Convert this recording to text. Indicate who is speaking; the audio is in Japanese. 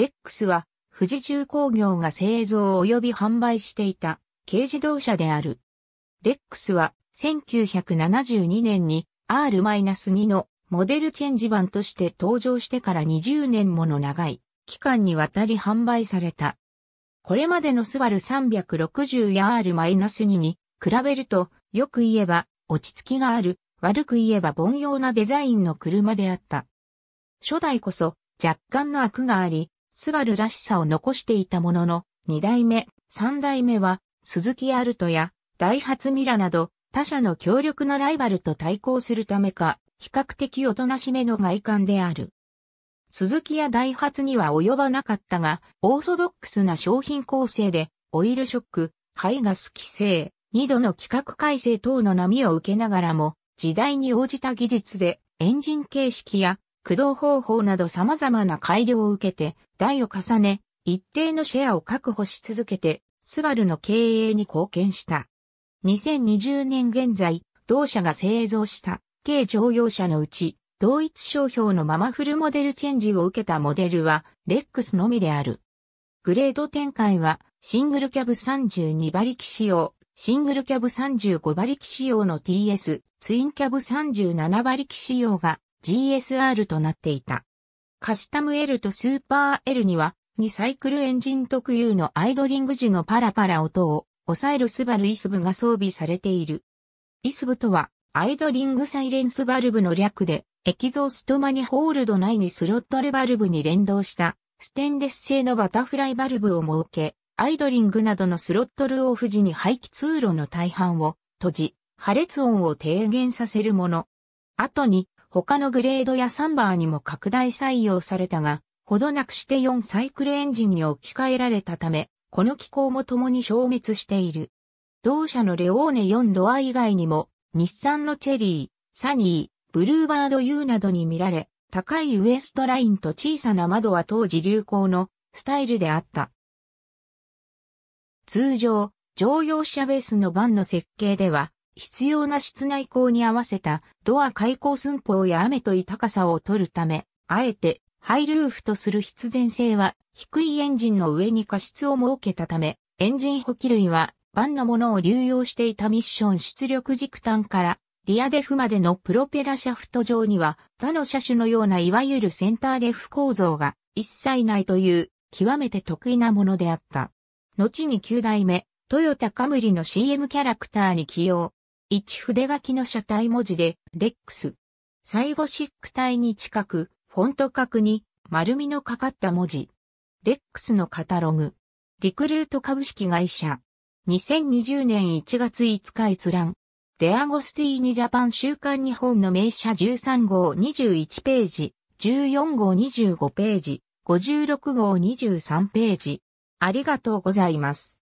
Speaker 1: レックスは富士重工業が製造及び販売していた軽自動車である。レックスは1972年に R-2 のモデルチェンジ版として登場してから20年もの長い期間にわたり販売された。これまでのスバル360や R-2 に比べると、よく言えば落ち着きがある、悪く言えば凡庸なデザインの車であった。初代こそ若干の悪があり、スバルらしさを残していたものの、二代目、三代目は、鈴木アルトや、ダイハツミラなど、他社の強力なライバルと対抗するためか、比較的おとなしめの外観である。鈴木やダイハツには及ばなかったが、オーソドックスな商品構成で、オイルショック、排ガス規制、二度の規格改正等の波を受けながらも、時代に応じた技術で、エンジン形式や駆動方法など様々な改良を受けて、代を重ね、一定のシェアを確保し続けて、スバルの経営に貢献した。2020年現在、同社が製造した軽乗用車のうち、同一商標のままフルモデルチェンジを受けたモデルは、レックスのみである。グレード展開は、シングルキャブ32馬力仕様、シングルキャブ35馬力仕様の TS、ツインキャブ37馬力仕様が GSR となっていた。カスタム L とスーパー L には、リサイクルエンジン特有のアイドリング時のパラパラ音を抑えるスバルイスブが装備されている。イスブとは、アイドリングサイレンスバルブの略で、エキゾーストマニホールド内にスロットルバルブに連動したステンレス製のバタフライバルブを設け、アイドリングなどのスロットルオフ時に排気通路の大半を閉じ、破裂音を低減させるもの。後に他のグレードやサンバーにも拡大採用されたが、ほどなくして4サイクルエンジンに置き換えられたため、この機構も共に消滅している。同社のレオーネ4ドア以外にも、日産のチェリー、サニー、ブルーバード U などに見られ、高いウエストラインと小さな窓は当時流行のスタイルであった。通常、乗用車ベースのバンの設計では、必要な室内光に合わせたドア開口寸法や雨とい高さを取るため、あえてハイルーフとする必然性は低いエンジンの上に過失を設けたため、エンジン補給類はバンのものを流用していたミッション出力軸端からリアデフまでのプロペラシャフト上には他の車種のようないわゆるセンターデフ構造が一切ないという極めて得意なものであった。後に9代目、トヨタカムリの CM キャラクターに起用、一筆書きの車体文字で、レックス。最後シック体に近く、フォント角に丸みのかかった文字。レックスのカタログ。リクルート株式会社。2020年1月5日閲覧。デアゴスティーニジャパン週刊日本の名車13号21ページ、14号25ページ、56号23ページ。ありがとうございます。